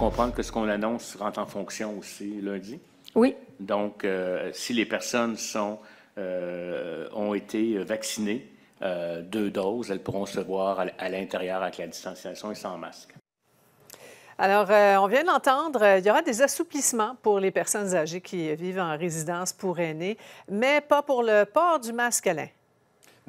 comprendre que ce qu'on annonce rentre en fonction aussi lundi. Oui. Donc, euh, si les personnes sont, euh, ont été vaccinées, euh, deux doses, elles pourront se voir à l'intérieur avec la distanciation et sans masque. Alors, on vient d'entendre, il y aura des assouplissements pour les personnes âgées qui vivent en résidence pour aînés, mais pas pour le port du masque, Alain.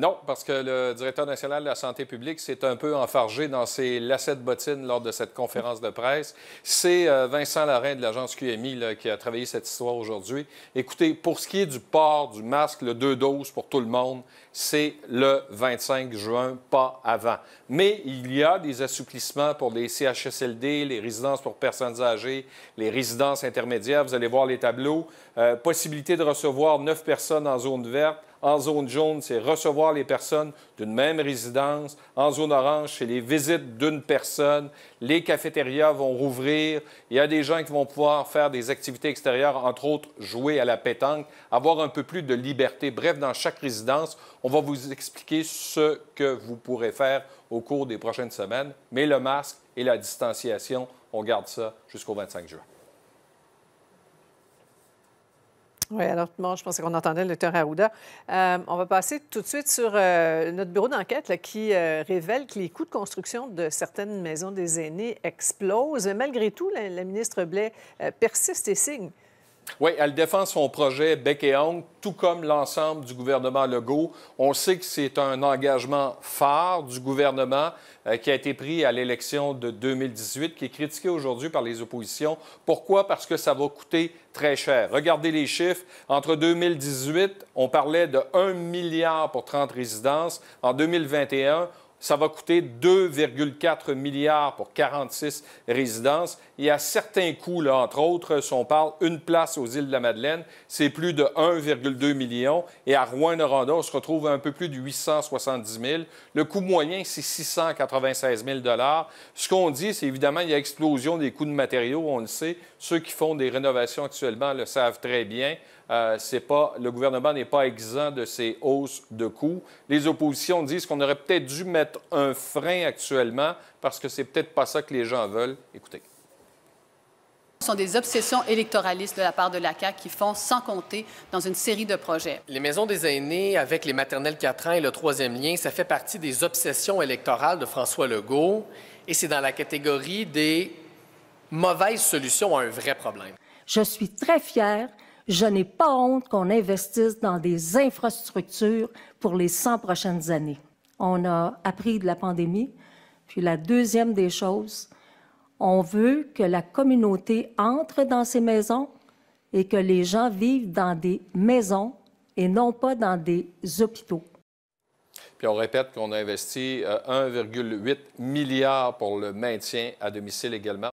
Non, parce que le directeur national de la santé publique s'est un peu enfargé dans ses lacets de bottines lors de cette conférence de presse. C'est euh, Vincent Larrain de l'agence QMI qui a travaillé cette histoire aujourd'hui. Écoutez, pour ce qui est du port du masque, le deux doses pour tout le monde, c'est le 25 juin, pas avant. Mais il y a des assouplissements pour les CHSLD, les résidences pour personnes âgées, les résidences intermédiaires. Vous allez voir les tableaux. Euh, possibilité de recevoir neuf personnes en zone verte en zone jaune, c'est recevoir les personnes d'une même résidence. En zone orange, c'est les visites d'une personne. Les cafétérias vont rouvrir. Il y a des gens qui vont pouvoir faire des activités extérieures, entre autres jouer à la pétanque, avoir un peu plus de liberté. Bref, dans chaque résidence, on va vous expliquer ce que vous pourrez faire au cours des prochaines semaines. Mais le masque et la distanciation, on garde ça jusqu'au 25 juin. Oui, alors monde, je pensais qu'on entendait le docteur Arruda. Euh, on va passer tout de suite sur euh, notre bureau d'enquête qui euh, révèle que les coûts de construction de certaines maisons des aînés explosent. Malgré tout, la, la ministre Blais persiste et signe oui, elle défend son projet bec et tout comme l'ensemble du gouvernement Legault. On sait que c'est un engagement phare du gouvernement euh, qui a été pris à l'élection de 2018, qui est critiqué aujourd'hui par les oppositions. Pourquoi? Parce que ça va coûter très cher. Regardez les chiffres. Entre 2018, on parlait de 1 milliard pour 30 résidences. En 2021, ça va coûter 2,4 milliards pour 46 résidences. Et à certains coûts, entre autres, si on parle une place aux îles de la Madeleine, c'est plus de 1,2 million. Et à Rouen-Noranda, on se retrouve à un peu plus de 870 000. Le coût moyen, c'est 696 000 Ce qu'on dit, c'est évidemment, il y a explosion des coûts de matériaux, on le sait. Ceux qui font des rénovations actuellement le savent très bien. Euh, c'est pas, le gouvernement n'est pas exempt de ces hausses de coûts. Les oppositions disent qu'on aurait peut-être dû mettre un frein actuellement parce que c'est peut-être pas ça que les gens veulent. Écoutez Ce sont des obsessions électoralistes de la part de la qui font sans compter dans une série de projets. Les maisons des aînés avec les maternelles 4 ans et le troisième lien, ça fait partie des obsessions électorales de François Legault et c'est dans la catégorie des mauvaises solutions à un vrai problème. Je suis très fière je n'ai pas honte qu'on investisse dans des infrastructures pour les 100 prochaines années. On a appris de la pandémie. Puis la deuxième des choses, on veut que la communauté entre dans ces maisons et que les gens vivent dans des maisons et non pas dans des hôpitaux. Puis on répète qu'on a investi 1,8 euh, milliard pour le maintien à domicile également.